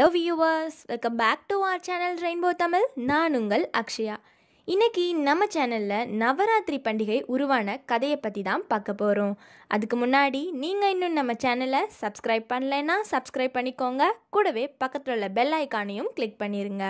hello viewers welcome back to our channel rainbow Tamil நான் உங்கள் அக்ஷயா இன்றைக்கி நம்ம சேனலில் நவராத்திரி பண்டிகை உருவான கதையை பற்றி தான் பார்க்க போகிறோம் அதுக்கு முன்னாடி நீங்கள் இன்னும் நம்ம சேனலை சப்ஸ்கிரைப் பண்ணலைன்னா சப்ஸ்கிரைப் பண்ணிக்கோங்க கூடவே பக்கத்தில் உள்ள பெல் ஐக்கானையும் கிளிக் பண்ணிடுங்க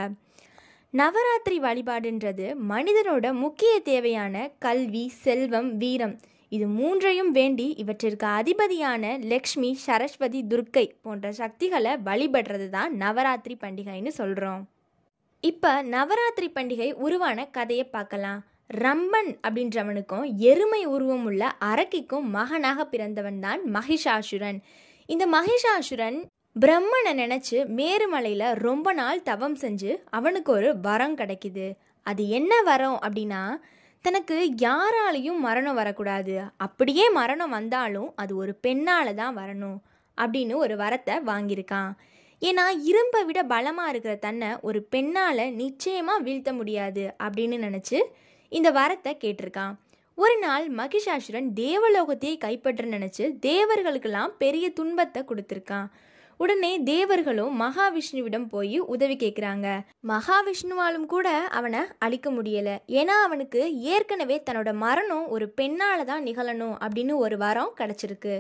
நவராத்திரி வழிபாடுன்றது மனிதனோட முக்கிய தேவையான கல்வி செல்வம் வீரம் இது மூன்றையும் வேண்டி இவற்றிற்கு அதிபதியான லக்ஷ்மி சரஸ்வதி துர்க்கை போன்ற சக்திகளை வழிபடுறது தான் நவராத்திரி பண்டிகைன்னு சொல்கிறோம் இப்போ நவராத்திரி பண்டிகை உருவான கதையை பார்க்கலாம் ரம்பன் அப்படின்றவனுக்கும் எருமை உருவம் உள்ள அரக்கிக்கும் மகனாக பிறந்தவன் தான் மகிஷாசுரன் இந்த மகிஷாசுரன் பிரம்மனை நினச்சி மேருமலையில் ரொம்ப நாள் தவம் செஞ்சு அவனுக்கு ஒரு வரம் கிடைக்குது அது என்ன வரம் அப்படின்னா தனக்கு யாராலையும் மரணம் வரக்கூடாது அப்படியே மரணம் வந்தாலும் அது ஒரு பெண்ணால் தான் வரணும் அப்படின்னு ஒரு வரத்தை வாங்கியிருக்கான் ஏன்னா இரும்பை விட பலமாக இருக்கிற தன்னை ஒரு பெண்ணால் நிச்சயமாக வீழ்த்த முடியாது அப்படின்னு நினச்சி இந்த வரத்தை கேட்டிருக்கான் ஒரு நாள் மகிஷாசுரன் தேவலோகத்தையே கைப்பற்ற நினச்சி தேவர்களுக்கெல்லாம் பெரிய துன்பத்தை கொடுத்துருக்கான் உடனே தேவர்களும் மகாவிஷ்ணுவிடம் போய் உதவி கேட்குறாங்க மகாவிஷ்ணுவாலும் கூட அவனை அழிக்க முடியலை ஏன்னா அவனுக்கு ஏற்கனவே தன்னோட மரணம் ஒரு பெண்ணால் தான் நிகழணும் அப்படின்னு ஒரு வாரம் கிடச்சிருக்கு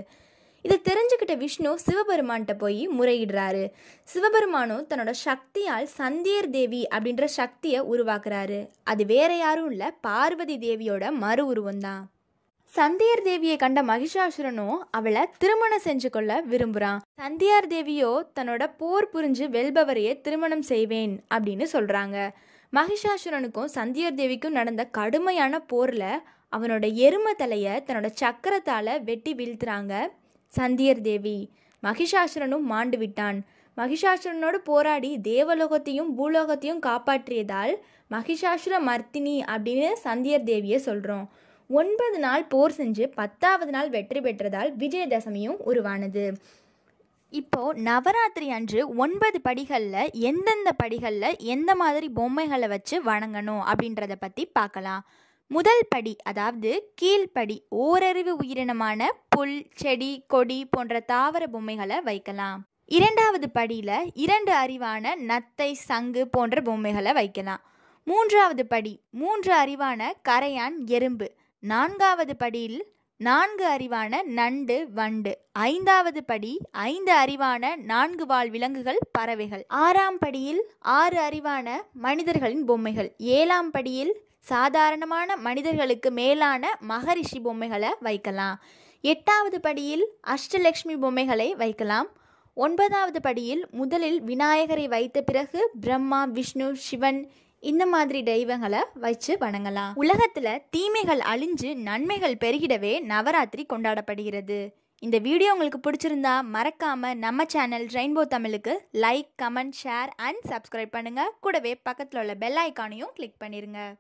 இதை தெரிஞ்சுக்கிட்ட விஷ்ணு சிவபெருமான்கிட்ட போய் முறையிடுறாரு சிவபெருமானும் தன்னோட சக்தியால் சந்தியர் தேவி அப்படின்ற சக்தியை உருவாக்குறாரு அது வேற யாரும் இல்லை பார்வதி தேவியோட மறு உருவம்தான் சந்தியார் தேவியை கண்ட மகிஷாசுரனும் அவளை திருமணம் செஞ்சு கொள்ள விரும்புகிறான் சந்தியார் தேவியோ தன்னோட போர் புரிஞ்சு வெல்பவரையே திருமணம் செய்வேன் அப்படின்னு சொல்கிறாங்க மகிஷாசுரனுக்கும் சந்தியார் தேவிக்கும் நடந்த கடுமையான போரில் அவனோட எரும தலையை தன்னோட சக்கரத்தால் வெட்டி வீழ்த்துறாங்க சந்தியர் தேவி மகிஷாசுரனும் மாண்டு விட்டான் மகிஷாசுரனோடு போராடி தேவலோகத்தையும் பூலோகத்தையும் காப்பாற்றியதால் மகிஷாசுர மர்த்தினி அப்படின்னு சந்தியர் தேவியை சொல்கிறோம் ஒன்பது நாள் போர் செஞ்சு பத்தாவது நாள் வெற்றி பெற்றதால் விஜயதசமியும் உருவானது இப்போது நவராத்திரி அன்று ஒன்பது படிகளில் எந்தெந்த படிகளில் எந்த மாதிரி பொம்மைகளை வச்சு வணங்கணும் அப்படின்றத பற்றி பார்க்கலாம் முதல் படி அதாவது கீழ்ப்படி ஓரறிவு உயிரினமான புல் செடி கொடி போன்ற தாவர பொம்மைகளை வைக்கலாம் இரண்டாவது படியில் இரண்டு அறிவான நத்தை சங்கு போன்ற பொம்மைகளை வைக்கலாம் மூன்றாவது படி மூன்று அறிவான கரையான் எறும்பு நான்காவது படியில் நான்கு அறிவான நண்டு வண்டு ஐந்தாவது படி ஐந்து அறிவான நான்கு வாழ் விலங்குகள் பறவைகள் ஆறாம் படியில் ஆறு அறிவான மனிதர்களின் பொம்மைகள் ஏழாம் படியில் சாதாரணமான மனிதர்களுக்கு மேலான மகரிஷி பொம்மைகளை வைக்கலாம் எட்டாவது படியில் அஷ்டலக்ஷ்மி பொம்மைகளை வைக்கலாம் ஒன்பதாவது படியில் முதலில் விநாயகரை வைத்த பிறகு பிரம்மா விஷ்ணு சிவன் இந்த மாதிரி தெய்வங்களை வச்சு வணங்கலாம் உலகத்தில் தீமைகள் அழிஞ்சு நன்மைகள் பெருகிடவே நவராத்திரி கொண்டாடப்படுகிறது இந்த வீடியோ உங்களுக்கு பிடிச்சிருந்தா மறக்காம நம்ம சேனல் ரெயின்போ தமிழுக்கு like comment share and subscribe பண்ணுங்க கூடவே பக்கத்தில் உள்ள பெல் ஐக்கானையும் கிளிக் பண்ணிருங்க